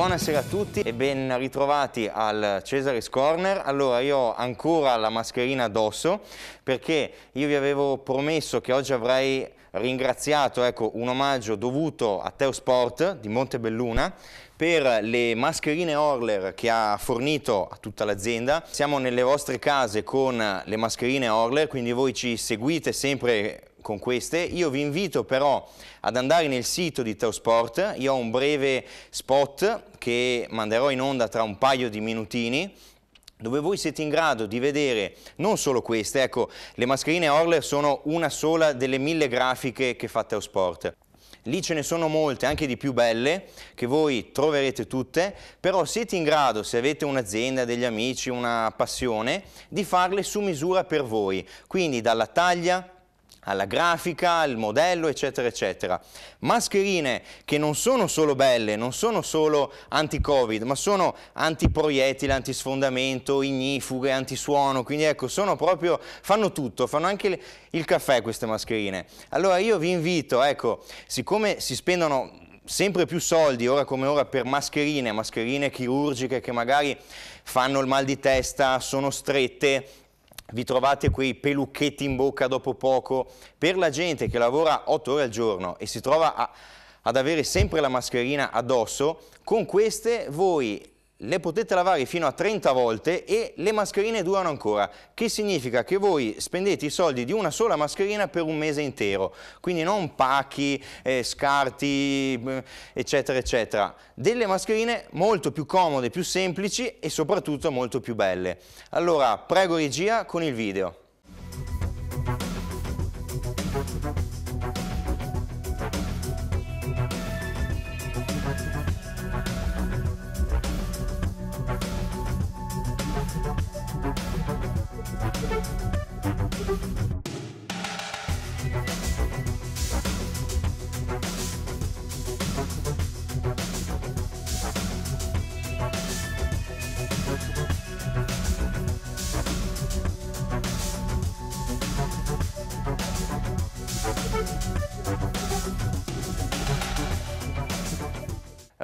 Buonasera a tutti e ben ritrovati al Cesare's Corner. Allora io ho ancora la mascherina addosso perché io vi avevo promesso che oggi avrei ringraziato ecco, un omaggio dovuto a Teo Sport di Montebelluna per le mascherine Orler che ha fornito a tutta l'azienda. Siamo nelle vostre case con le mascherine Orler, quindi voi ci seguite sempre con queste. Io vi invito però ad andare nel sito di Teosport, io ho un breve spot che manderò in onda tra un paio di minutini dove voi siete in grado di vedere non solo queste, ecco, le mascherine Orler sono una sola delle mille grafiche che fa Teosport. Lì ce ne sono molte, anche di più belle, che voi troverete tutte, però siete in grado, se avete un'azienda, degli amici, una passione, di farle su misura per voi. Quindi dalla taglia, alla grafica, al modello, eccetera, eccetera. Mascherine che non sono solo belle, non sono solo anti-covid, ma sono antiproiettile, antisfondamento, ignifughe, antisuono, quindi ecco, sono proprio, fanno tutto, fanno anche il caffè queste mascherine. Allora io vi invito, ecco, siccome si spendono sempre più soldi ora come ora per mascherine, mascherine chirurgiche che magari fanno il mal di testa, sono strette, vi trovate quei pelucchetti in bocca dopo poco. Per la gente che lavora 8 ore al giorno e si trova a, ad avere sempre la mascherina addosso, con queste voi le potete lavare fino a 30 volte e le mascherine durano ancora, che significa che voi spendete i soldi di una sola mascherina per un mese intero, quindi non pacchi, eh, scarti, mm, eccetera, eccetera. Delle mascherine molto più comode, più semplici e soprattutto molto più belle. Allora, prego regia con il video.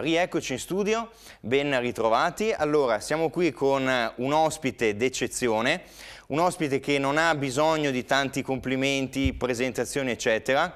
rieccoci in studio, ben ritrovati. Allora, siamo qui con un ospite d'eccezione, un ospite che non ha bisogno di tanti complimenti, presentazioni, eccetera.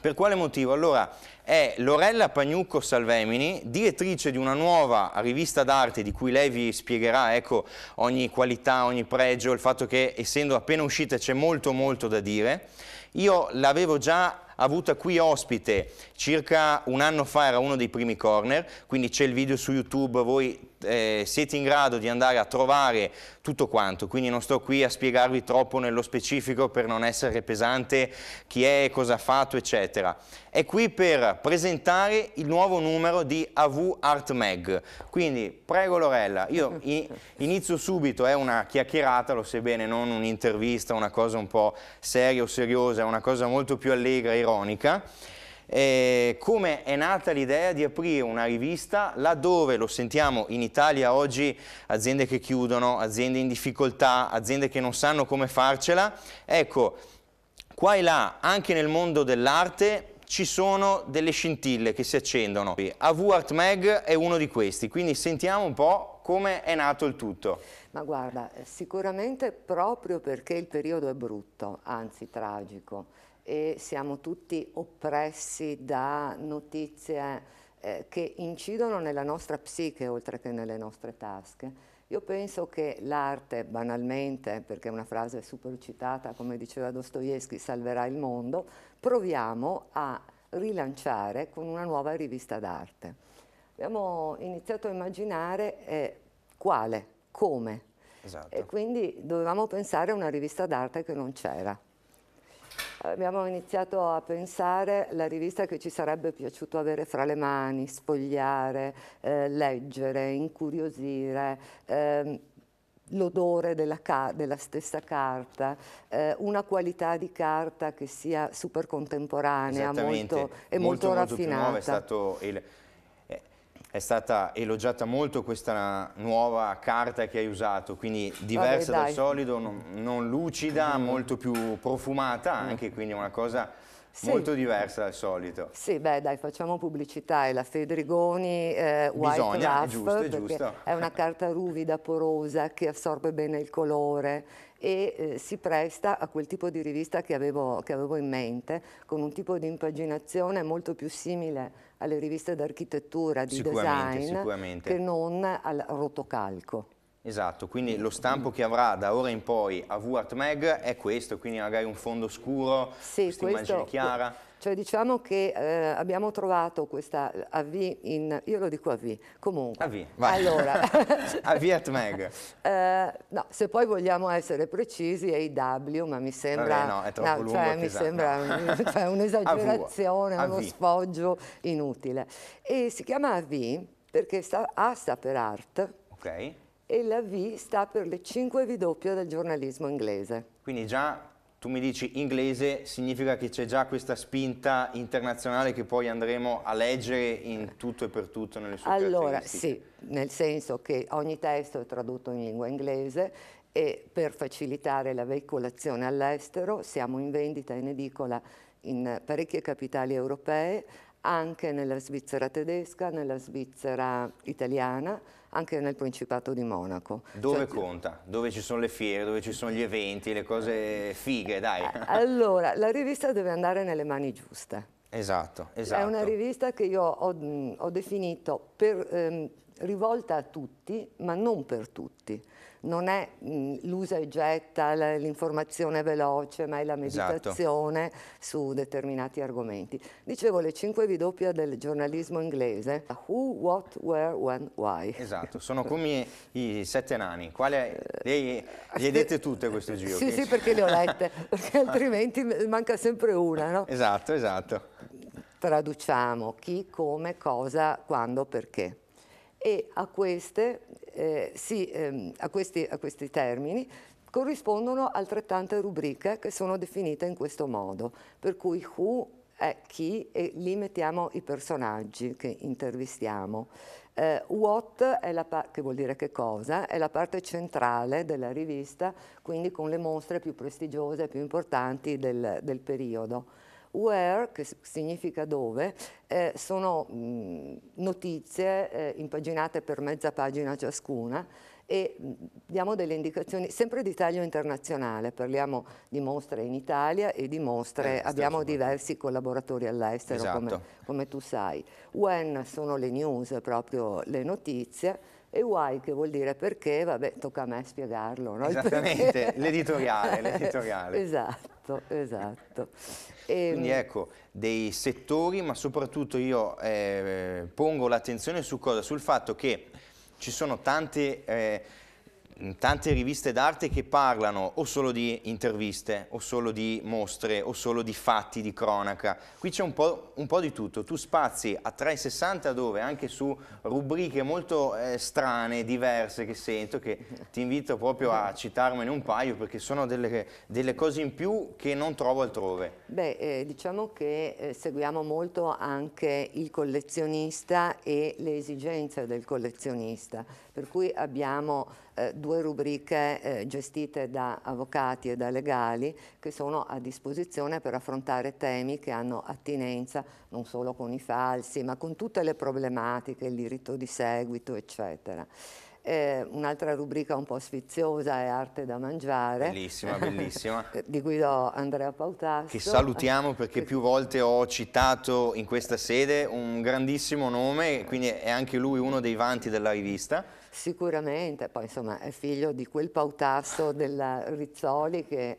Per quale motivo? Allora, è Lorella Pagnucco Salvemini, direttrice di una nuova rivista d'arte di cui lei vi spiegherà ecco, ogni qualità, ogni pregio, il fatto che essendo appena uscita c'è molto molto da dire. Io l'avevo già avuta qui ospite circa un anno fa, era uno dei primi corner, quindi c'è il video su YouTube, voi eh, siete in grado di andare a trovare tutto quanto, quindi non sto qui a spiegarvi troppo nello specifico per non essere pesante chi è, cosa ha fatto, eccetera. È qui per presentare il nuovo numero di AV Art Mag. Quindi prego Lorella, io inizio subito, è una chiacchierata, lo sai bene, non un'intervista, una cosa un po' seria o seriosa, è una cosa molto più allegra ironica eh, come è nata l'idea di aprire una rivista laddove, lo sentiamo in Italia oggi, aziende che chiudono, aziende in difficoltà, aziende che non sanno come farcela, ecco, qua e là, anche nel mondo dell'arte, ci sono delle scintille che si accendono. AV Art Mag è uno di questi, quindi sentiamo un po' come è nato il tutto. Ma guarda, sicuramente proprio perché il periodo è brutto, anzi tragico, e siamo tutti oppressi da notizie eh, che incidono nella nostra psiche oltre che nelle nostre tasche. Io penso che l'arte, banalmente, perché è una frase super citata, come diceva Dostoevsky, salverà il mondo, proviamo a rilanciare con una nuova rivista d'arte. Abbiamo iniziato a immaginare eh, quale, come. Esatto. E quindi dovevamo pensare a una rivista d'arte che non c'era abbiamo iniziato a pensare la rivista che ci sarebbe piaciuto avere fra le mani, spogliare, eh, leggere, incuriosire. Eh, l'odore della, della, stessa carta, eh, una qualità di carta che sia super contemporanea molto, e molto, molto raffinata. Molto è stato il è stata elogiata molto questa nuova carta che hai usato, quindi diversa Vabbè, dal solito, non, non lucida, mm. molto più profumata mm. anche, quindi una cosa sì. molto diversa dal solito. Sì, beh dai, facciamo pubblicità, è la Fedrigoni eh, White Bisogna, Ruff, è giusto, è, giusto. è una carta ruvida, porosa, che assorbe bene il colore e eh, si presta a quel tipo di rivista che avevo, che avevo in mente, con un tipo di impaginazione molto più simile alle riviste d'architettura, di sicuramente, design, sicuramente. che non al rotocalco. Esatto, quindi lo stampo che avrà da ora in poi a VArtMag è questo, quindi magari un fondo scuro, sì, questa immagine chiara. Cioè diciamo che eh, abbiamo trovato questa eh, AV in, io lo dico AV, comunque. AV, vai. Allora. AV at Meg. Eh, no, se poi vogliamo essere precisi è IW, ma mi sembra, Vabbè, no, è troppo no, lungo cioè, mi sembra no. cioè, un'esagerazione, uno sfoggio inutile. E si chiama AV perché sta, A sta per art. Ok e la V sta per le 5 V doppie del giornalismo inglese. Quindi già tu mi dici inglese, significa che c'è già questa spinta internazionale che poi andremo a leggere in tutto e per tutto nelle sue Allora, sì, nel senso che ogni testo è tradotto in lingua inglese e per facilitare la veicolazione all'estero siamo in vendita in edicola in parecchie capitali europee, anche nella Svizzera tedesca, nella Svizzera italiana, anche nel Principato di Monaco. Dove cioè, conta? Dove ci sono le fiere, dove ci sono gli eventi, le cose fighe, dai. Eh, allora, la rivista deve andare nelle mani giuste. Esatto, esatto. È una rivista che io ho, ho definito per, ehm, rivolta a tutti, ma non per tutti non è l'usa e getta, l'informazione veloce, ma è la esatto. meditazione esatto. su determinati argomenti. Dicevo le 5 V doppia del giornalismo inglese, who, what, where, when, why. Esatto, sono come i sette nani, Quale, eh, lei, le hai dette tutte questo giro? Sì, sì, perché le ho lette, perché altrimenti manca sempre una, no? Esatto, esatto. Traduciamo chi, come, cosa, quando, perché e a, queste, eh, sì, ehm, a, questi, a questi termini corrispondono altrettante rubriche che sono definite in questo modo, per cui who è chi e lì mettiamo i personaggi che intervistiamo. Eh, what, che vuol dire che cosa, è la parte centrale della rivista, quindi con le mostre più prestigiose e più importanti del, del periodo. Where, che significa dove, eh, sono mh, notizie eh, impaginate per mezza pagina ciascuna e mh, diamo delle indicazioni sempre di taglio internazionale, parliamo di mostre in Italia e di mostre, eh, abbiamo diversi collaboratori all'estero esatto. come, come tu sai. When sono le news, proprio le notizie, e why che vuol dire perché, vabbè, tocca a me spiegarlo. No? Esattamente, l'editoriale, esatto esatto, esatto. E... Quindi ehm, ecco, dei settori, ma soprattutto io eh, pongo l'attenzione su cosa? Sul fatto che ci sono tante... Eh, tante riviste d'arte che parlano o solo di interviste, o solo di mostre, o solo di fatti, di cronaca. Qui c'è un, un po', di tutto. Tu spazi a 360 dove anche su rubriche molto eh, strane, diverse che sento, che ti invito proprio a citarmene un paio perché sono delle, delle cose in più che non trovo altrove. Beh, eh, diciamo che eh, seguiamo molto anche il collezionista e le esigenze del collezionista, per cui abbiamo eh, due rubriche eh, gestite da avvocati e da legali che sono a disposizione per affrontare temi che hanno attinenza non solo con i falsi ma con tutte le problematiche, il diritto di seguito eccetera. Eh, un'altra rubrica un po' sfiziosa è Arte da mangiare. Bellissima, bellissima. di guido Andrea Pautasso. Che salutiamo perché più volte ho citato in questa sede un grandissimo nome, quindi è anche lui uno dei vanti della rivista. Sicuramente, poi insomma è figlio di quel pautasso della Rizzoli che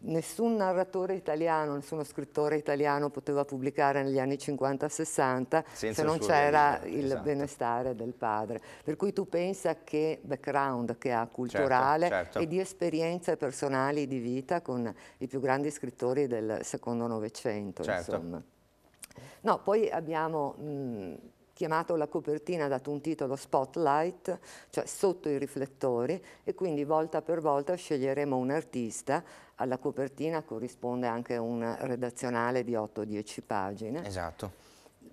nessun narratore italiano, nessuno scrittore italiano poteva pubblicare negli anni 50-60 se non c'era il esatto. benestare del padre. Per cui tu pensa che background che ha culturale certo, certo. e di esperienze personali di vita con i più grandi scrittori del secondo novecento. Certo. No, poi abbiamo... Mh, chiamato la copertina ha dato un titolo Spotlight, cioè sotto i riflettori e quindi volta per volta sceglieremo un artista alla copertina corrisponde anche un redazionale di 8-10 pagine. Esatto.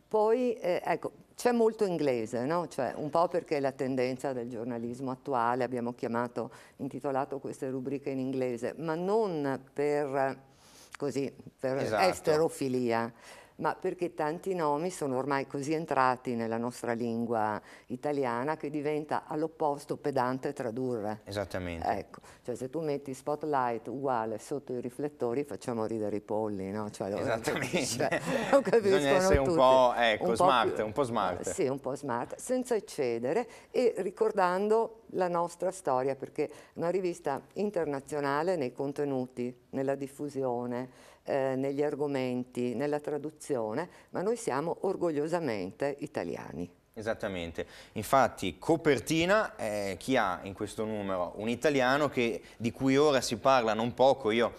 Poi, eh, ecco, c'è molto inglese, no? cioè, un po' perché è la tendenza del giornalismo attuale, abbiamo chiamato, intitolato queste rubriche in inglese, ma non per, così, per esatto. esterofilia, ma perché tanti nomi sono ormai così entrati nella nostra lingua italiana che diventa all'opposto pedante tradurre. Esattamente. Ecco, cioè se tu metti spotlight uguale sotto i riflettori facciamo ridere i polli, no? Cioè, Esattamente. Cioè, non Bisogna essere un po', ecco, un smart, più, un po' smart. Eh, sì, un po' smart, senza eccedere e ricordando la nostra storia perché è una rivista internazionale nei contenuti, nella diffusione, eh, negli argomenti, nella traduzione, ma noi siamo orgogliosamente italiani. Esattamente, infatti copertina eh, chi ha in questo numero un italiano che, di cui ora si parla non poco, io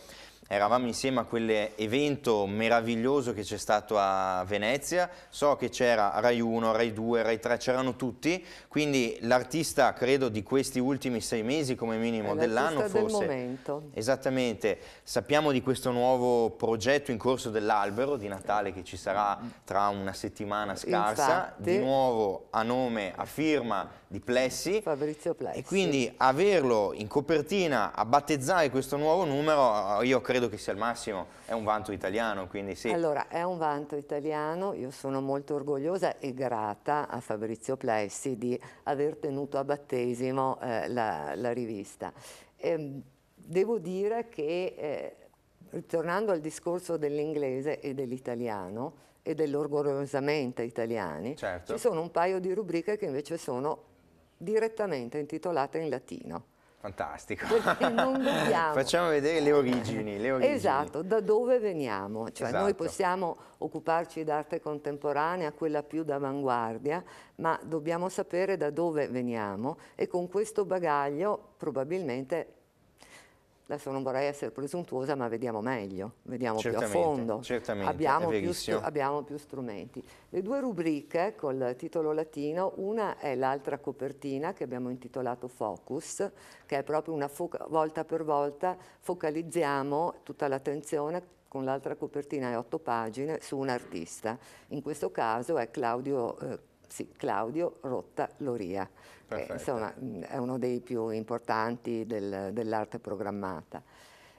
eravamo insieme a quell'evento meraviglioso che c'è stato a Venezia, so che c'era Rai 1, Rai 2, Rai 3, c'erano tutti, quindi l'artista credo di questi ultimi sei mesi come minimo dell'anno del forse. Del momento. Esattamente, sappiamo di questo nuovo progetto in corso dell'albero di Natale che ci sarà tra una settimana scarsa, Infatti, di nuovo a nome, a firma di Plessi. Fabrizio Plessi. E quindi averlo in copertina, a battezzare questo nuovo numero, io credo credo che sia il massimo, è un vanto italiano, quindi sì. Allora, è un vanto italiano, io sono molto orgogliosa e grata a Fabrizio Plessi di aver tenuto a battesimo eh, la, la, rivista. Eh, devo dire che, eh, ritornando al discorso dell'inglese e dell'italiano, e dell'orgogliosamente italiani, certo. ci sono un paio di rubriche che invece sono direttamente intitolate in latino Fantastico. non dobbiamo. Facciamo vedere le origini, le origini. Esatto, da dove veniamo. Cioè esatto. noi possiamo occuparci d'arte contemporanea, quella più d'avanguardia, ma dobbiamo sapere da dove veniamo e con questo bagaglio probabilmente adesso non vorrei essere presuntuosa, ma vediamo meglio, vediamo certamente, più a fondo, abbiamo più, abbiamo più, strumenti. Le due rubriche col titolo latino, una è l'altra copertina che abbiamo intitolato Focus, che è proprio una volta per volta focalizziamo tutta l'attenzione con l'altra copertina è otto pagine su un artista. In questo caso è Claudio eh, sì, Claudio Rotta Loria, che, insomma mm, è uno dei più importanti del, dell'arte programmata.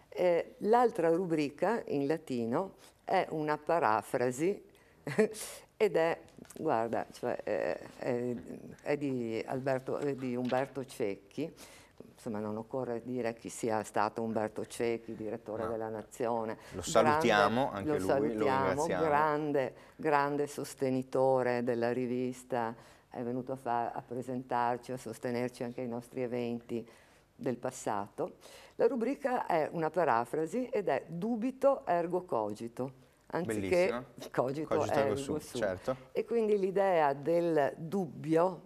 Eh, l'altra rubrica in latino è una parafrasi ed è, guarda, cioè, è, eh, è, è, di Alberto, è di Umberto Cecchi, insomma non occorre dire chi sia stato Umberto Cecchi, direttore no. della Nazione. Lo salutiamo grande, anche lo lui, salutiamo, lo ringraziamo. Grande, grande sostenitore della rivista, è venuto a, far, a presentarci, a sostenerci anche ai nostri eventi del passato. La rubrica è una parafrasi ed è dubito ergo cogito anziché Bellissima. cogito, cogito ergo, ergo su. su. Certo. E quindi l'idea del dubbio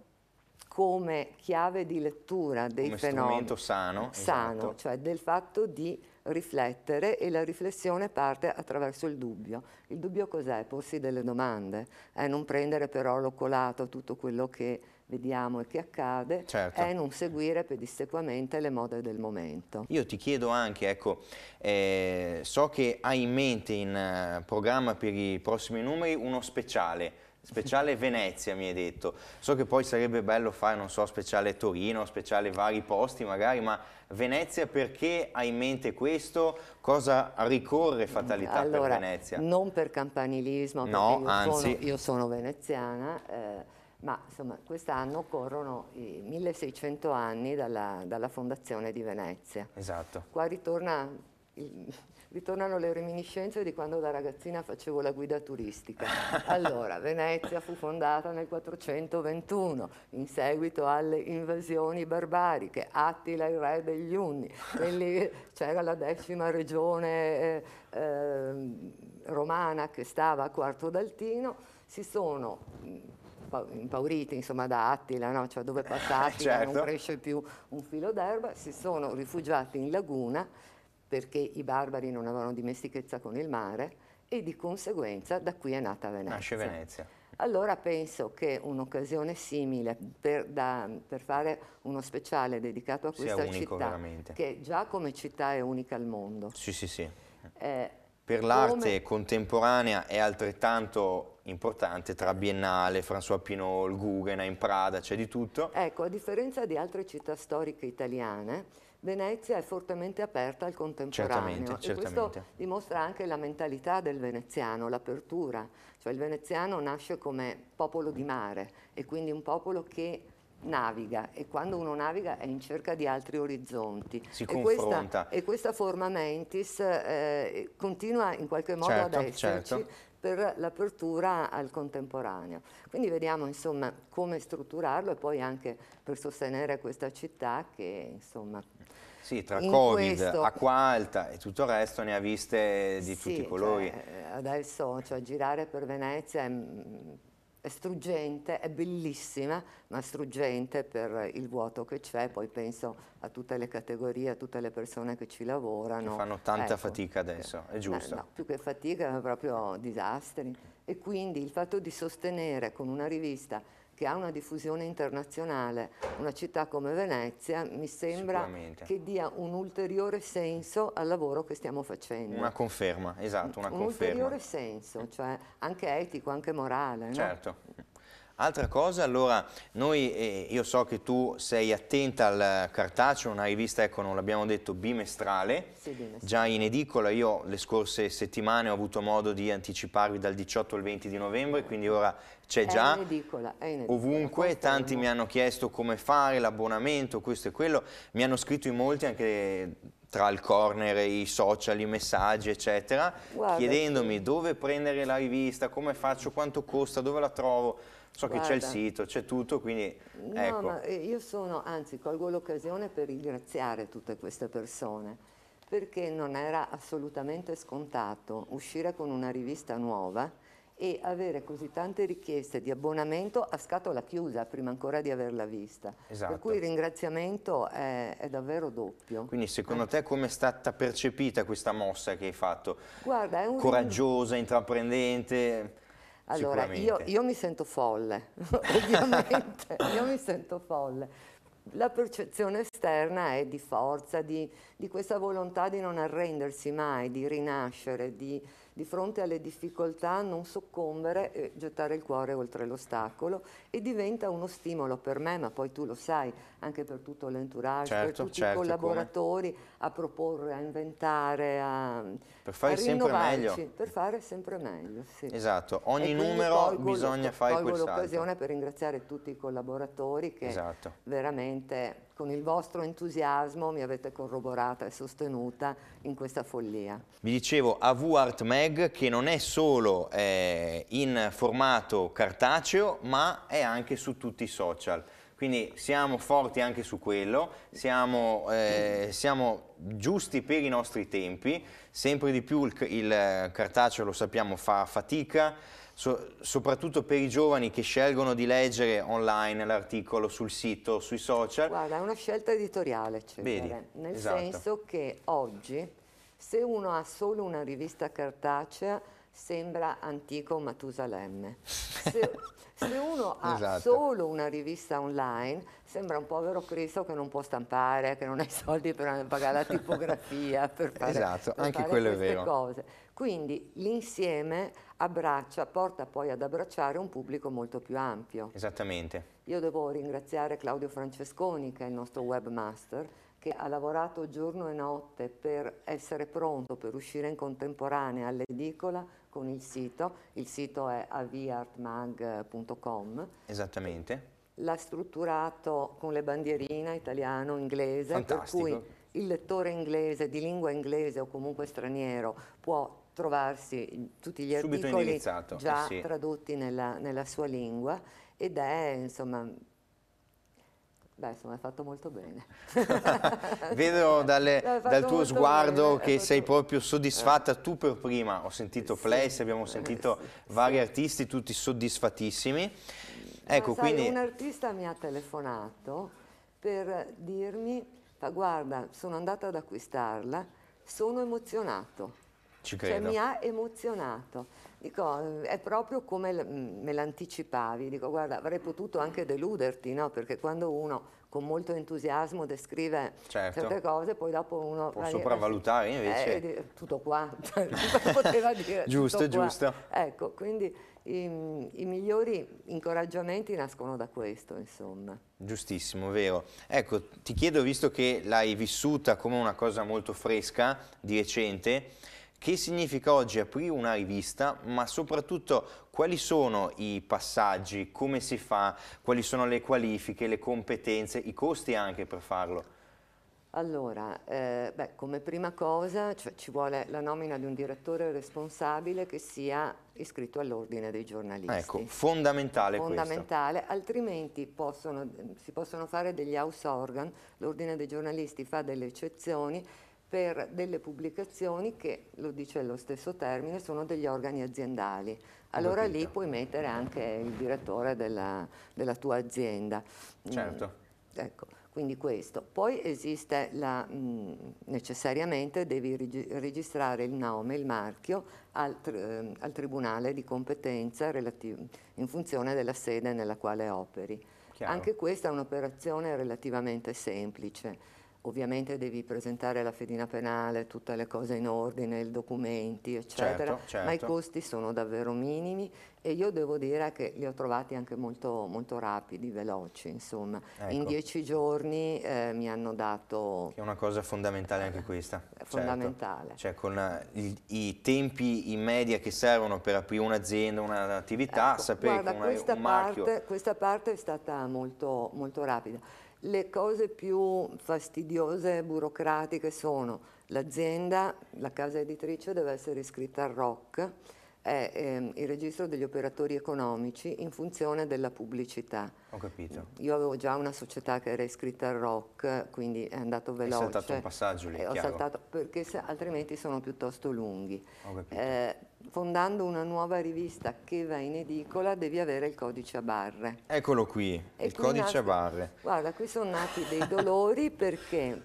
come chiave di lettura dei come fenomeni. Come strumento sano. Sano, esatto. cioè del fatto di riflettere e la riflessione parte attraverso il dubbio. Il dubbio cos'è? Porsi delle domande, è eh, non prendere però l'occolato colato tutto quello che vediamo e che accade, certo. è non seguire pedissequamente le mode del momento. Io ti chiedo anche, ecco, eh, so che hai in mente in eh, programma per i prossimi numeri uno speciale speciale Venezia mi hai detto, so che poi sarebbe bello fare non so speciale Torino, speciale vari posti magari, ma Venezia perché hai in mente questo? Cosa ricorre fatalità allora, per Venezia? Non per campanilismo, no, io anzi. Sono, io sono veneziana, eh, ma insomma quest'anno corrono i 1600 anni dalla, dalla fondazione di Venezia. Esatto. Qua ritorna il, ritornano le reminiscenze di quando da ragazzina facevo la guida turistica. Allora, Venezia fu fondata nel 421, in seguito alle invasioni barbariche, Attila il re degli Unni, c'era la decima regione eh, eh, romana che stava a Quarto d'Altino, si sono mm, impauriti insomma da Attila, no? cioè dove passa Attila certo. non cresce più un filo d'erba, si sono rifugiati in laguna perché i barbari non avevano dimestichezza con il mare e di conseguenza da qui è nata Venezia. Nasce Venezia. Allora penso che un'occasione simile per, da, per, fare uno speciale dedicato a questa unico, città, veramente. che già come città è unica al mondo. Sì, sì, sì. Eh, per l'arte contemporanea è altrettanto importante tra Biennale, François Pinot, il Guggenheim, Prada, c'è di tutto. Ecco, a differenza di altre città storiche italiane, Venezia è fortemente aperta al contemporaneo certamente, certamente. questo dimostra anche la mentalità del veneziano, l'apertura, cioè il veneziano nasce come popolo di mare e quindi un popolo che naviga e quando uno naviga è in cerca di altri orizzonti. Si e questa, e questa, forma mentis eh, continua in qualche modo certo, ad esserci certo per l'apertura al contemporaneo. Quindi vediamo insomma, come strutturarlo e poi anche per sostenere questa città che insomma, sì, tra Covid, questo... acqua alta e tutto il resto ne ha viste di sì, tutti i cioè, colori. Cioè, adesso cioè, girare per Venezia è mm, struggente, è bellissima, ma struggente per il vuoto che c'è, poi penso a tutte le categorie, a tutte le persone che ci lavorano. Che fanno tanta ecco, fatica adesso, è eh, giusto. No, più che fatica, proprio disastri. E quindi il fatto di sostenere con una rivista che ha una diffusione internazionale, una città come Venezia mi sembra che dia un ulteriore senso al lavoro che stiamo facendo. Una conferma, esatto, una un conferma. Un ulteriore senso, cioè anche etico, anche morale. Certo. No? Altra cosa, allora, noi, eh, io so che tu sei attenta al cartaceo, una rivista, ecco, non l'abbiamo detto, bimestrale, sì, bimestrale, già in edicola, io le scorse settimane ho avuto modo di anticiparvi dal 18 al 20 di novembre, quindi ora c'è già, è in edicola, è in edicola, ovunque, tanti mi hanno chiesto come fare, l'abbonamento, questo e quello, mi hanno scritto in molti anche tra il corner, i social, i messaggi, eccetera, Guarda, chiedendomi sì. dove prendere la rivista, come faccio, quanto costa, dove la trovo, So Guarda, che c'è il sito, c'è tutto, quindi no, ecco. Eh, io sono, anzi colgo l'occasione per ringraziare tutte queste persone, perché non era assolutamente scontato uscire con una rivista nuova e avere così tante richieste di abbonamento a scatola chiusa prima ancora di averla vista. Esatto. Per cui il ringraziamento è, è davvero doppio. Quindi secondo eh. te come è stata percepita questa mossa che hai fatto? Guarda, è un... Coraggiosa, intraprendente? Allora, io, io mi sento folle, ovviamente, io mi sento folle. La percezione esterna è di forza, di, di, questa volontà di non arrendersi mai, di rinascere, di, di fronte alle difficoltà non soccombere e gettare il cuore oltre l'ostacolo e diventa uno stimolo per me, ma poi tu lo sai, anche per tutto l'entourage, certo, per tutti certo, i collaboratori come? a proporre, a inventare, a per fare a sempre Per fare sempre meglio, sì. Esatto, ogni numero colgo, bisogna fare quel salto. l'occasione per ringraziare tutti i collaboratori che esatto. veramente con il vostro entusiasmo mi avete corroborata e sostenuta in questa follia. Vi dicevo AV Art Mag che non è solo eh, in formato cartaceo ma è anche su tutti i social quindi siamo forti anche su quello, siamo, eh, siamo, giusti per i nostri tempi, sempre di più il, il cartaceo lo sappiamo fa fatica, so, soprattutto per i giovani che scelgono di leggere online l'articolo sul sito, sui social? Guarda, è una scelta editoriale, Vedi, nel esatto. senso che oggi se uno ha solo una rivista cartacea sembra antico Matusalemme. Se, se uno ha esatto. solo una rivista online, sembra un povero Cristo che non può stampare, che non ha i soldi per pagare la tipografia, per fare, esatto, per anche quello è vero. cose. Quindi l'insieme abbraccia, porta poi ad abbracciare un pubblico molto più ampio. Esattamente. Io devo ringraziare Claudio Francesconi, che è il nostro webmaster, che ha lavorato giorno e notte per essere pronto per uscire in contemporanea all'edicola con il sito, il sito è aviartmag.com. Esattamente. L'ha strutturato con le bandierine italiano, inglese, Fantastico. per cui il lettore inglese, di lingua inglese o comunque straniero può trovarsi tutti gli Subito articoli già sì. tradotti nella, nella sua lingua ed è insomma Beh, insomma, hai fatto molto bene. Vedo dalle, dal tuo sguardo bene, che sei proprio soddisfatta, eh. tu per prima, ho sentito sì, Place, abbiamo sentito sì, vari artisti, tutti soddisfatissimi. Ecco, sai, quindi... Un artista mi ha telefonato per dirmi, guarda, sono andata ad acquistarla, sono emozionato. Ci cioè, credo. Cioè, mi ha emozionato Dico, è proprio come mm, me l'anticipavi, dico guarda avrei potuto anche deluderti, no? perché quando uno con molto entusiasmo descrive certo. certe cose, poi dopo uno... Può sopravvalutare dire, invece... Eh, tutto qua, poteva dire Giusto, giusto. Ecco, quindi i, mm, i, migliori incoraggiamenti nascono da questo, insomma. Giustissimo, vero. Ecco, ti chiedo, visto che l'hai vissuta come una cosa molto fresca, di recente, che significa oggi aprire una rivista, ma soprattutto quali sono i passaggi, come si fa, quali sono le qualifiche, le competenze, i costi anche per farlo? Allora, eh, beh, come prima cosa cioè, ci vuole la nomina di un direttore responsabile che sia iscritto all'ordine dei giornalisti. Ecco, fondamentale, fondamentale questo. altrimenti possono, si possono fare degli house organ, l'ordine dei giornalisti fa delle eccezioni per delle pubblicazioni che, lo dice lo stesso termine, sono degli organi aziendali. Allora lì puoi mettere anche il direttore della, della tua azienda. Mm, certo. Mm, ecco, quindi questo. Poi esiste la, mm, necessariamente devi reg registrare il nome, il marchio al, tr ehm, al tribunale di competenza in funzione della sede nella quale operi. Chiaro. Anche questa è un'operazione relativamente semplice ovviamente devi presentare la fedina penale, tutte le cose in ordine, i documenti, eccetera, certo, certo. ma i certo. costi sono davvero minimi e io devo dire che li ho trovati anche molto, molto rapidi, veloci, insomma. Ecco. In dieci giorni eh, mi hanno dato... Che è una cosa fondamentale anche eh, questa. Certo. Fondamentale. Certo. Cioè con eh, il, i tempi in media che servono per aprire un'azienda, un'attività, ecco, sapere guarda, che una, questa un parte, marchio... questa parte è stata molto, molto rapida. Le cose più fastidiose e burocratiche sono l'azienda, la casa editrice deve essere iscritta al ROC, è ehm, il registro degli operatori economici in funzione della pubblicità. Ho capito. Io avevo già una società che era iscritta al ROC, quindi è andato veloce. Ho saltato un passaggio lì, eh, Ho saltato perché se, altrimenti sono piuttosto lunghi. Ho capito. Eh, fondando una nuova rivista che va in edicola devi avere il codice a barre. Eccolo qui, e il qui codice nasce, a barre. Guarda, qui sono nati dei dolori perché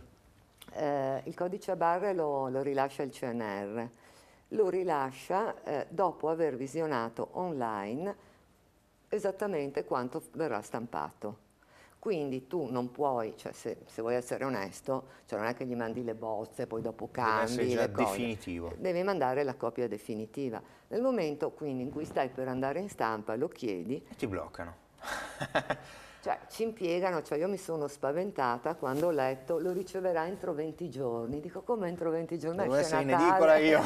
eh, il codice a barre lo, lo rilascia il CNR lo rilascia eh, dopo aver visionato online esattamente quanto verrà stampato. Quindi tu non puoi, cioè se, se, vuoi essere onesto, cioè non è che gli mandi le bozze, poi dopo cambi Deve già le cose. definitivo. Devi mandare la copia definitiva. Nel momento quindi in cui stai per andare in stampa, lo chiedi. E ti bloccano. cioè ci impiegano, cioè io mi sono spaventata quando ho letto lo riceverà entro 20 giorni, dico come entro 20 giorni? Devo essere in edicola io,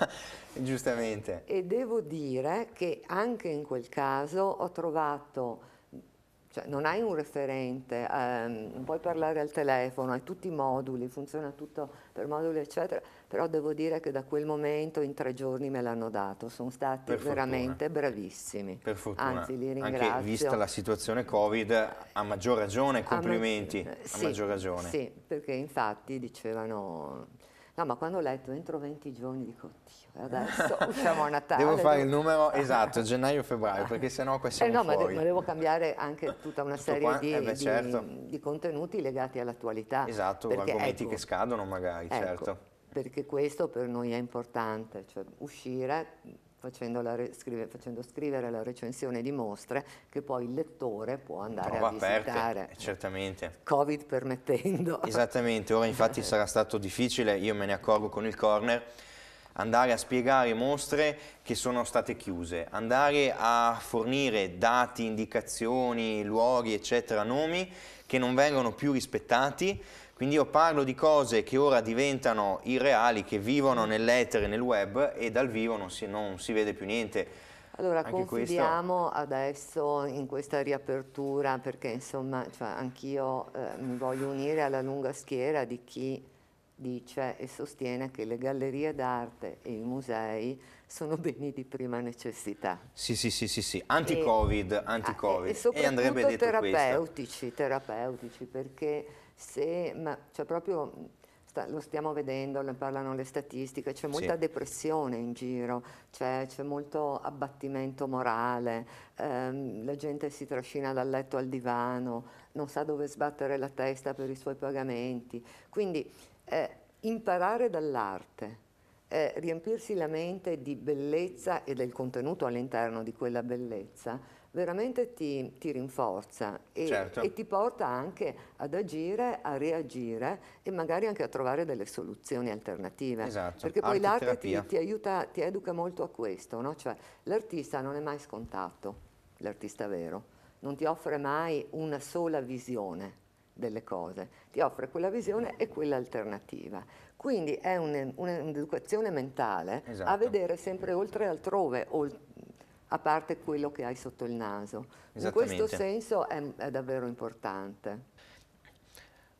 giustamente. E devo dire che anche in quel caso ho trovato cioè, non hai un referente, ehm, non puoi parlare al telefono, hai tutti i moduli, funziona tutto per moduli eccetera, però devo dire che da quel momento in tre giorni me l'hanno dato, sono stati veramente bravissimi. Per fortuna, Anzi, li ringrazio. anche vista la situazione Covid, a maggior ragione complimenti, a, ma sì, a maggior ragione. Sì, perché infatti dicevano No, ma quando ho letto entro 20 giorni dico, Dio, adesso usciamo a Natale. Devo fare il numero esatto, gennaio-febbraio, perché sennò qua siamo eh no, fuori. Ma, de ma, devo cambiare anche tutta una serie qua, di, eh beh, certo. di, di, contenuti legati all'attualità. Esatto, argomenti ecco, che scadono magari, ecco, certo. Perché questo per noi è importante, cioè uscire facendo, scrive, facendo, scrivere la recensione di mostre che poi il lettore può andare Prova a visitare. Aperte, certamente. Covid permettendo. Esattamente, ora infatti sarà stato difficile, io me ne accorgo con il corner, andare a spiegare mostre che sono state chiuse, andare a fornire dati, indicazioni, luoghi, eccetera, nomi che non vengono più rispettati quindi io parlo di cose che ora diventano irreali, che vivono nell'etere, nel web e dal vivo non si, non si vede più niente. Allora anche confidiamo questo... adesso in questa riapertura perché insomma cioè, anch'io eh, mi voglio unire alla lunga schiera di chi dice e sostiene che le gallerie d'arte e i musei sono beni di prima necessità. Sì, sì, sì, sì, sì. anti-covid, ah, anti-covid. E, anti e, e soprattutto e terapeutici, questo. terapeutici, perché se, ma cioè proprio sta, lo stiamo vedendo, ne parlano le statistiche, c'è molta sì. depressione in giro, c'è, molto abbattimento morale, ehm, la gente si trascina dal letto al divano, non sa dove sbattere la testa per i suoi pagamenti. Quindi eh, imparare dall'arte, eh, riempirsi la mente di bellezza e del contenuto all'interno di quella bellezza veramente ti, ti rinforza e, certo. e, ti porta anche ad agire, a reagire e magari anche a trovare delle soluzioni alternative. Esatto. Perché poi l'arte ti, ti, aiuta, ti educa molto a questo, no? cioè l'artista non è mai scontato, l'artista vero, non ti offre mai una sola visione, delle cose, ti offre quella visione e quella alternativa. Quindi è un'educazione un mentale esatto. a vedere sempre oltre altrove, ol a parte quello che hai sotto il naso. In questo senso è, è davvero importante.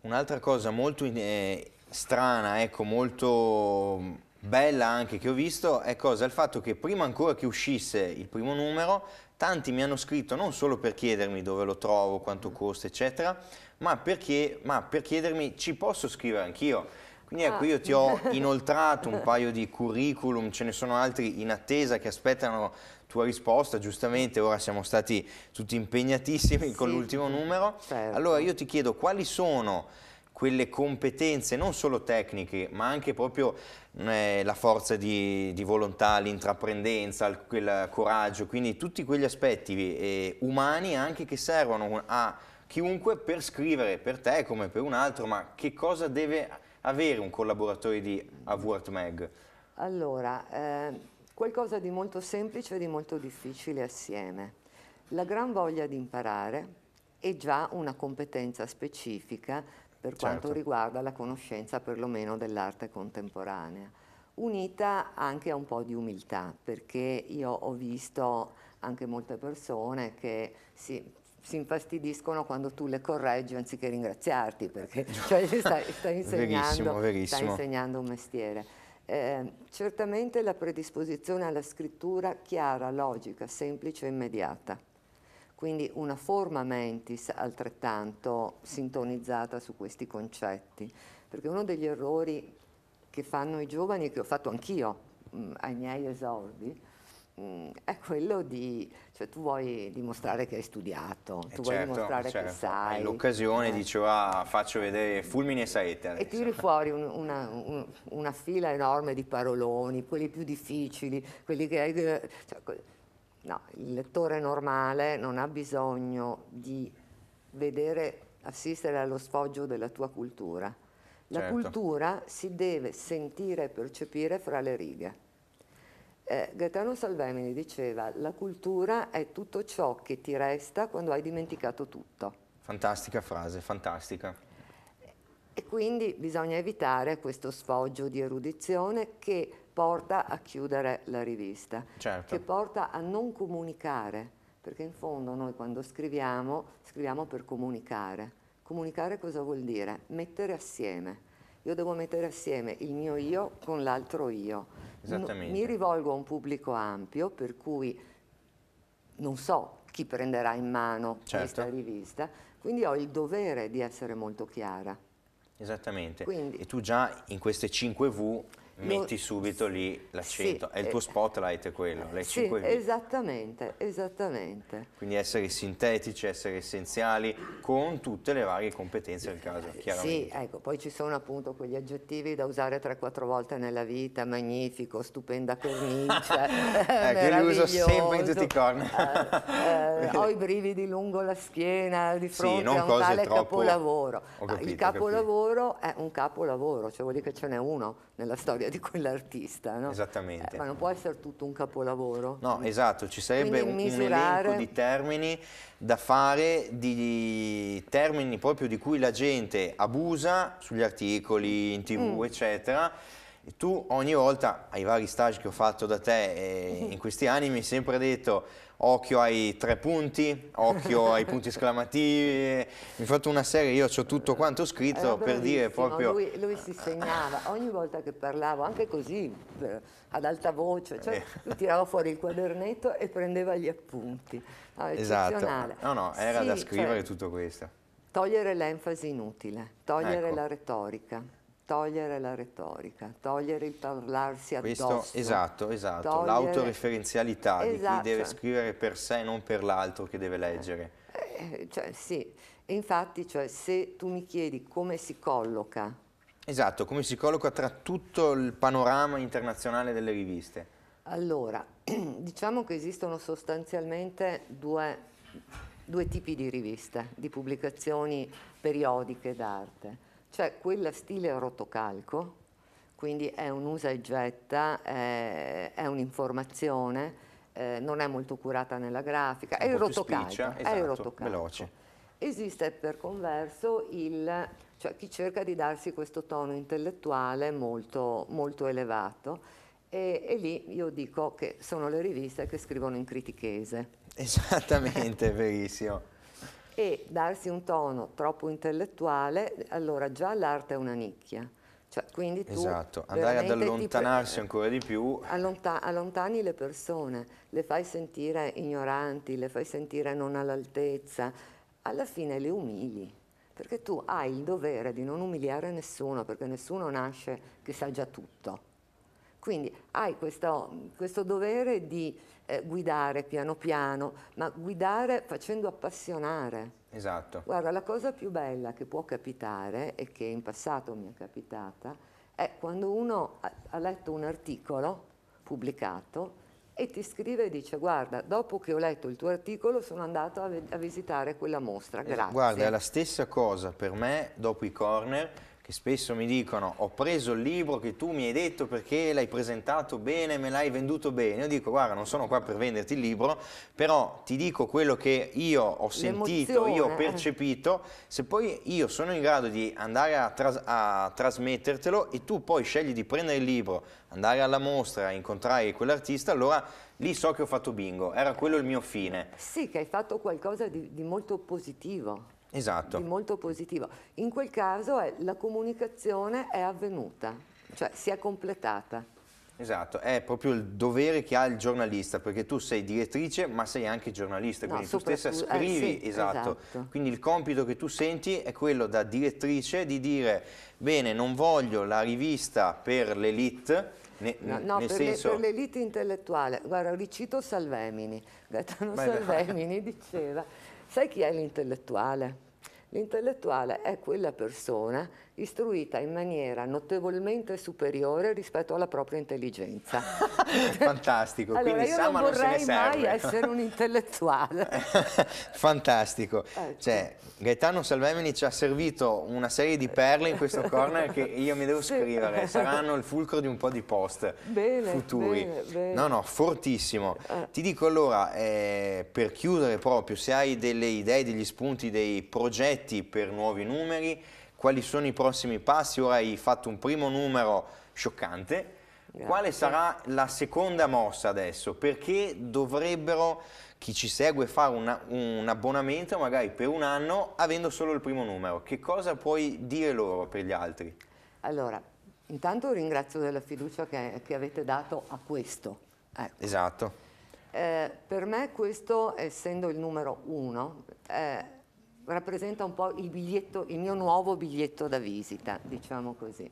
Un'altra cosa molto eh, strana, ecco, molto bella anche che ho visto, è cosa? Il fatto che prima ancora che uscisse il primo numero, tanti mi hanno scritto non solo per chiedermi dove lo trovo, quanto costa, eccetera, ma perché, ma per chiedermi ci posso scrivere anch'io? Quindi ecco, ah. io ti ho inoltrato un paio di curriculum, ce ne sono altri in attesa che aspettano tua risposta, giustamente ora siamo stati tutti impegnatissimi sì. con l'ultimo numero. Certo. Allora io ti chiedo quali sono quelle competenze non solo tecniche ma anche proprio eh, la forza di, di volontà, l'intraprendenza, quel coraggio, quindi tutti quegli aspetti eh, umani anche che servono a chiunque per scrivere per te come per un altro, ma che cosa deve avere un collaboratore di Avword Mag? Allora, eh, qualcosa di molto semplice e di molto difficile assieme. La gran voglia di imparare è già una competenza specifica per certo. quanto riguarda la conoscenza perlomeno dell'arte contemporanea, unita anche a un po' di umiltà, perché io ho visto anche molte persone che si, si infastidiscono quando tu le correggi anziché ringraziarti, perché cioè, stai, stai, insegnando, verissimo, verissimo. stai insegnando un mestiere. Eh, certamente la predisposizione alla scrittura chiara, logica, semplice e immediata quindi una forma mentis altrettanto sintonizzata su questi concetti, perché uno degli errori che fanno i giovani, che ho fatto anch'io mh, mm, ai miei esordi, mh, mm, è quello di, cioè tu vuoi dimostrare che hai studiato, eh tu certo, vuoi dimostrare certo. che sai. Hai l'occasione, eh. dici, cioè, ah, faccio vedere fulmine e saette. Adesso. E tiri fuori un, una, un, una, fila enorme di paroloni, quelli più difficili, quelli che hai... Cioè, No, il lettore normale non ha bisogno di vedere, assistere allo sfoggio della tua cultura. La certo. cultura si deve sentire e percepire fra le righe. Eh, Gaetano Salvemini diceva la cultura è tutto ciò che ti resta quando hai dimenticato tutto. Fantastica frase, fantastica. E quindi bisogna evitare questo sfoggio di erudizione che porta a chiudere la rivista, certo. che porta a non comunicare, perché in fondo noi quando scriviamo, scriviamo per comunicare. Comunicare cosa vuol dire? Mettere assieme. Io devo mettere assieme il mio io con l'altro io. Esattamente. Mi rivolgo a un pubblico ampio, per cui non so chi prenderà in mano certo. questa rivista, quindi ho il dovere di essere molto chiara. Esattamente. Quindi, e tu già in queste 5 V Mm. metti subito lì l'accento, sì, è il eh, tuo spotlight quello, le sì, 5 esattamente, esattamente. Quindi essere sintetici, essere essenziali con tutte le varie competenze del caso, eh, chiaramente. Sì, ecco, poi ci sono appunto quegli aggettivi da usare 3-4 volte nella vita, magnifico, stupenda cornice, eh, ecco, li uso sempre in tutti i corni. eh, eh, ho i brividi lungo la schiena di fronte sì, a un tale troppo... capolavoro. Ah, capito, il capolavoro è un capolavoro, cioè vuol dire che ce n'è uno nella storia di quell'artista. No? Esattamente. Eh, ma non può essere tutto un capolavoro. No, esatto, ci sarebbe un, misurare... un, elenco di termini da fare, di termini proprio di cui la gente abusa sugli articoli, in tv, mm. eccetera. E tu ogni volta, ai vari stage che ho fatto da te eh, in questi anni, mi hai sempre detto occhio ai tre punti, occhio ai punti esclamativi, mi ho fatto una serie, io ho tutto quanto scritto per dire proprio... Lui, lui, si segnava, ogni volta che parlavo, anche così, eh, ad alta voce, cioè, eh. lui tirava fuori il quadernetto e prendeva gli appunti. No, esatto, no, no, era sì, da scrivere cioè, tutto questo. Togliere l'enfasi inutile, togliere ecco. la retorica togliere la retorica, togliere il parlarsi addosso. Questo, esatto, esatto, l'autoreferenzialità esatto. di chi deve esatto. scrivere per sé e non per l'altro che deve leggere. Eh, cioè, sì, infatti cioè, se tu mi chiedi come si colloca... Esatto, come si colloca tra tutto il panorama internazionale delle riviste? Allora, diciamo che esistono sostanzialmente due, due tipi di riviste, di pubblicazioni periodiche d'arte cioè quella stile rotocalco, quindi è un usa e getta, è, è un'informazione, eh, non è molto curata nella grafica, è il, rotocalco, spiccia, esatto, è il esatto, rotocalco. Veloce. Esiste per converso il, cioè chi cerca di darsi questo tono intellettuale molto, molto elevato e, e, lì io dico che sono le riviste che scrivono in critichese. Esattamente, verissimo e darsi un tono troppo intellettuale, allora già l'arte è una nicchia. Cioè, quindi tu esatto, andare ad allontanarsi ancora di più. Allontan allontani le persone, le fai sentire ignoranti, le fai sentire non all'altezza, alla fine le umili, perché tu hai il dovere di non umiliare nessuno, perché nessuno nasce che sa già tutto. Quindi hai questo, questo dovere di eh, guidare piano piano, ma guidare facendo appassionare. Esatto. Guarda, la cosa più bella che può capitare e che in passato mi è capitata è quando uno ha, ha letto un articolo pubblicato e ti scrive e dice guarda dopo che ho letto il tuo articolo sono andato a, a visitare quella mostra, eh, grazie. Guarda è la stessa cosa per me dopo i corner che spesso mi dicono ho preso il libro che tu mi hai detto perché l'hai presentato bene, me l'hai venduto bene. Io dico guarda non sono qua per venderti il libro, però ti dico quello che io ho sentito, io ho eh. percepito, se poi io sono in grado di andare a, tras a trasmettertelo e tu poi scegli di prendere il libro, andare alla mostra, incontrare quell'artista, allora lì so che ho fatto bingo, era quello il mio fine. Sì, che hai fatto qualcosa di, di molto positivo esatto. di molto positivo. In quel caso è, la comunicazione è avvenuta, cioè si è completata. Esatto, è proprio il dovere che ha il giornalista, perché tu sei direttrice ma sei anche giornalista, no, quindi tu stessa eh, scrivi, eh, sì, esatto. esatto, quindi il compito che tu senti è quello da direttrice di dire bene non voglio la rivista per l'elite, ne, no, no per, senso... l'elite intellettuale, guarda ricito Salvemini, Gaetano Beh, Salvemini diceva Sai chi è l'intellettuale? L'intellettuale è quella persona istruita in maniera notevolmente superiore rispetto alla propria intelligenza. Fantastico, allora, quindi sa ma non se ne serve. mai essere un intellettuale. Fantastico. Ecco. Cioè, Gaetano Salvemini ci ha servito una serie di perle in questo corner che io mi devo sì. scrivere, saranno il fulcro di un po' di post bene, futuri. Bene, bene. No, no, fortissimo. Eh. Ti dico allora, eh, per chiudere proprio, se hai delle idee, degli spunti, dei progetti per nuovi numeri, quali sono i prossimi passi. Ora hai fatto un primo numero scioccante. Grazie. Quale sarà la seconda mossa adesso? Perché dovrebbero chi ci segue fare una, un abbonamento magari per un anno avendo solo il primo numero? Che cosa puoi dire loro per gli altri? Allora, intanto ringrazio della fiducia che, che avete dato a questo. Ecco. Esatto. Eh, per me questo, essendo il numero uno, eh, rappresenta un po' il, biglietto, il mio nuovo biglietto da visita, diciamo così.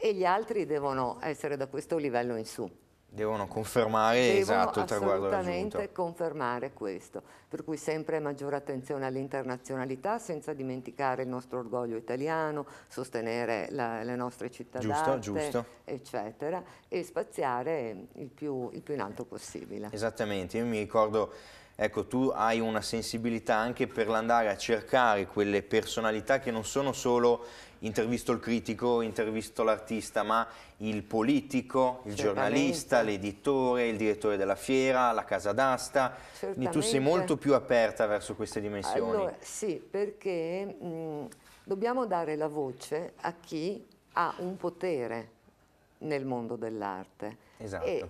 E gli altri devono essere da questo livello in su. Devono confermare devono esatto il traguardo Assolutamente confermare questo, per cui sempre maggiore attenzione all'internazionalità senza dimenticare il nostro orgoglio italiano, sostenere la, le nostre città giusto, giusto. eccetera, e spaziare il più, il più in alto possibile. Esattamente, io mi ricordo ecco, tu hai una sensibilità anche per l'andare a cercare quelle personalità che non sono solo intervisto il critico, intervisto l'artista, ma il politico, il giornalista, l'editore, il direttore della fiera, la casa d'asta, quindi tu sei molto più aperta verso queste dimensioni. Allora, sì, perché mh, mm, dobbiamo dare la voce a chi ha un potere nel mondo dell'arte. Esatto. E,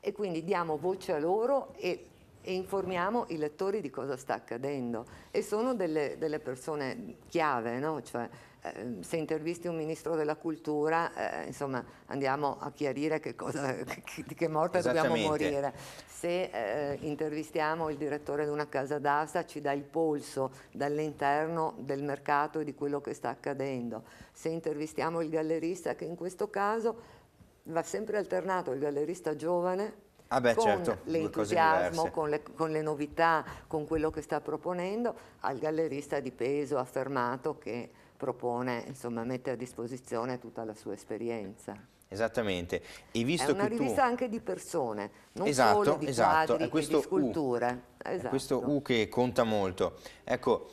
e quindi diamo voce a loro e e informiamo i lettori di cosa sta accadendo. E sono delle, delle persone chiave, no? cioè, eh, se intervisti un ministro della cultura, eh, insomma, andiamo a chiarire che cosa, che, di che morte dobbiamo morire. Se eh, intervistiamo il direttore di una casa d'asta, ci dà il polso dall'interno del mercato e di quello che sta accadendo. Se intervistiamo il gallerista, che in questo caso va sempre alternato il gallerista giovane ah beh, con certo, l'entusiasmo, con, le, con le novità, con quello che sta proponendo, al gallerista di peso affermato che propone, insomma, mette a disposizione tutta la sua esperienza. Esattamente. E visto è una rivista tu... anche di persone, non esatto, solo di esatto. quadri e di sculture. esatto. questo U che conta molto. Ecco,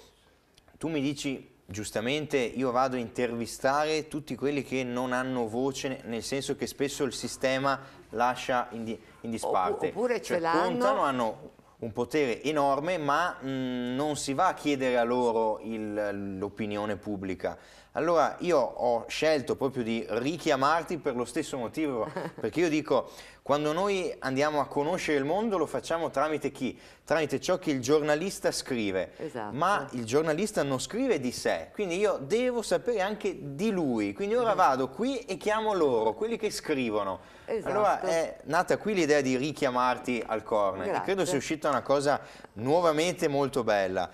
tu mi dici giustamente io vado a intervistare tutti quelli che non hanno voce, nel senso che spesso il sistema lascia in, di, in disparte. Oppure cioè, ce l'hanno... Contano, hanno un potere enorme, ma mh, mm, non si va a chiedere a loro l'opinione pubblica, allora io ho scelto proprio di richiamarti per lo stesso motivo, perché io dico, quando noi andiamo a conoscere il mondo lo facciamo tramite chi? Tramite ciò che il giornalista scrive, esatto. ma il giornalista non scrive di sé, quindi io devo sapere anche di lui, quindi ora esatto. vado qui e chiamo loro, quelli che scrivono. Esatto. Allora è nata qui l'idea di richiamarti al corner Grazie. e credo sia uscita una cosa nuovamente molto bella.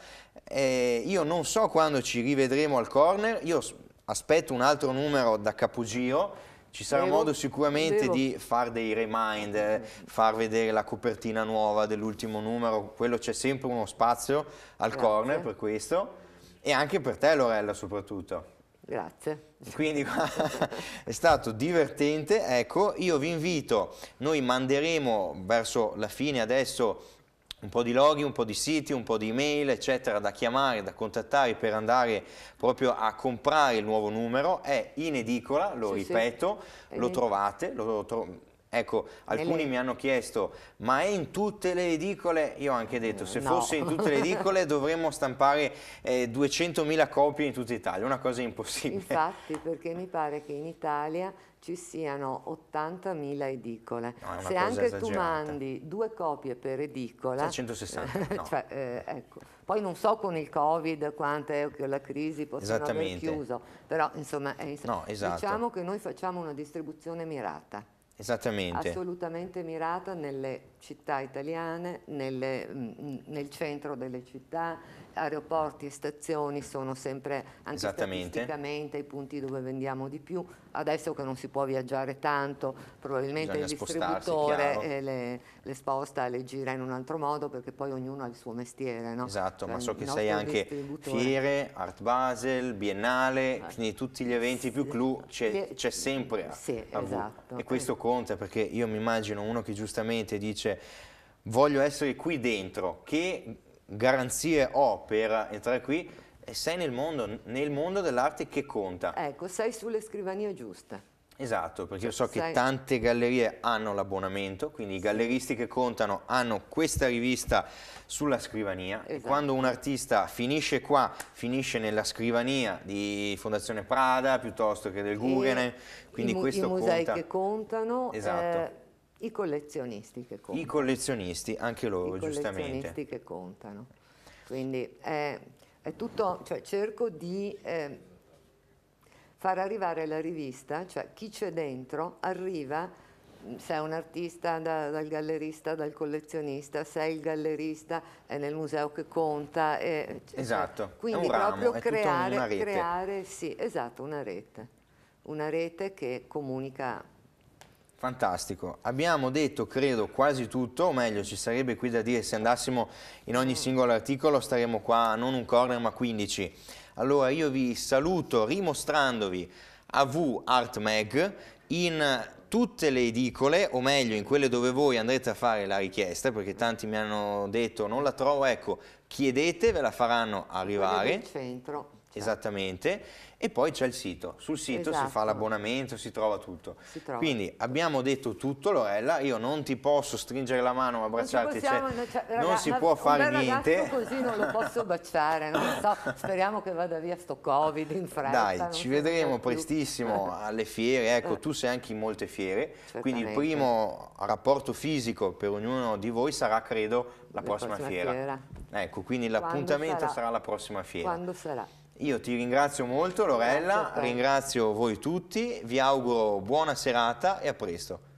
Eh, io non so quando ci rivedremo al corner, io aspetto un altro numero da capogiro, ci sarà Devo. modo sicuramente Devo. di fare dei remind, eh, far vedere la copertina nuova dell'ultimo numero, quello c'è sempre uno spazio al Grazie. corner per questo e anche per te Lorella soprattutto. Grazie. Quindi è stato divertente, ecco, io vi invito, noi manderemo verso la fine adesso un po' di login, un po' di siti, un po' di email, eccetera, da chiamare, da contattare per andare proprio a comprare il nuovo numero, è in edicola, lo sì, ripeto, sì. lo trovate, lo tro Ecco, alcuni mi hanno chiesto, ma è in tutte le edicole? Io ho anche detto, se no. fosse in tutte le edicole dovremmo stampare eh, 200.000 copie in tutta Italia, una cosa impossibile. Infatti, perché mi pare che in Italia ci siano 80.000 edicole. No, Se anche esagerata. tu mandi due copie per edicola... 660, eh, no. cioè, eh, ecco. Poi non so con il Covid quante la crisi possono aver chiuso, però insomma, è, no, esatto. diciamo che noi facciamo una distribuzione mirata. Esattamente. Assolutamente mirata nelle città italiane, nelle, mh, mm, nel centro delle città, aeroporti e stazioni sono sempre anche statisticamente i punti dove vendiamo di più. Adesso che non si può viaggiare tanto, probabilmente Bisogna il distributore eh, le, le, sposta le gira in un altro modo perché poi ognuno ha il suo mestiere. No? Esatto, cioè, ma so che sei anche fiere, Art Basel, Biennale, eh. quindi tutti gli eventi più clou c'è sempre. Sì, esatto. E questo conta perché io mi immagino uno che giustamente dice voglio essere qui dentro, che garanzie ho per entrare qui, e sei nel mondo, nel mondo dell'arte che conta. Ecco, sei sulle scrivanie giuste. Esatto, perché io so sei... che tante gallerie hanno l'abbonamento, quindi i galleristi che contano hanno questa rivista sulla scrivania esatto. e quando un artista finisce qua, finisce nella scrivania di Fondazione Prada piuttosto che del Guggenheim, quindi I, questo i musei conta... che contano, esatto. eh, i collezionisti che contano. I collezionisti, anche loro, I giustamente. I collezionisti che contano. Quindi è, è tutto, cioè, cerco di eh, far arrivare la rivista, cioè chi c'è dentro arriva, mm, se è un artista da, dal gallerista, dal collezionista, se è il gallerista è nel museo che conta. È, cioè, esatto, Quindi ramo, proprio creare, una creare, sì, esatto, una rete. Una rete che comunica Fantastico, abbiamo detto credo quasi tutto, o meglio ci sarebbe qui da dire se andassimo in ogni singolo articolo staremmo qua non un corner ma 15. Allora io vi saluto rimostrandovi AV Art Mag in tutte le edicole, o meglio in quelle dove voi andrete a fare la richiesta, perché tanti mi hanno detto non la trovo, ecco chiedete, ve la faranno arrivare. Quelle del centro. Certo. Esattamente, e poi c'è il sito, sul sito esatto. si fa esatto. l'abbonamento, si trova tutto. Si trova. Quindi abbiamo detto tutto Lorella, io non ti posso stringere la mano, abbracciarti, cioè, non, possiamo, cioè, non, raga, non si può fare niente. così non lo posso baciare, non so, speriamo che vada via sto covid in Francia. Dai, ci vedremo prestissimo alle fiere, ecco eh. tu sei anche in molte fiere, Certamente. quindi il primo rapporto fisico per ognuno di voi sarà credo la, la prossima, prossima fiera. fiera. Ecco, quindi l'appuntamento sarà? sarà la prossima fiera. Quando sarà? Io ti ringrazio molto Lorella, ringrazio voi tutti, vi auguro buona serata e a presto.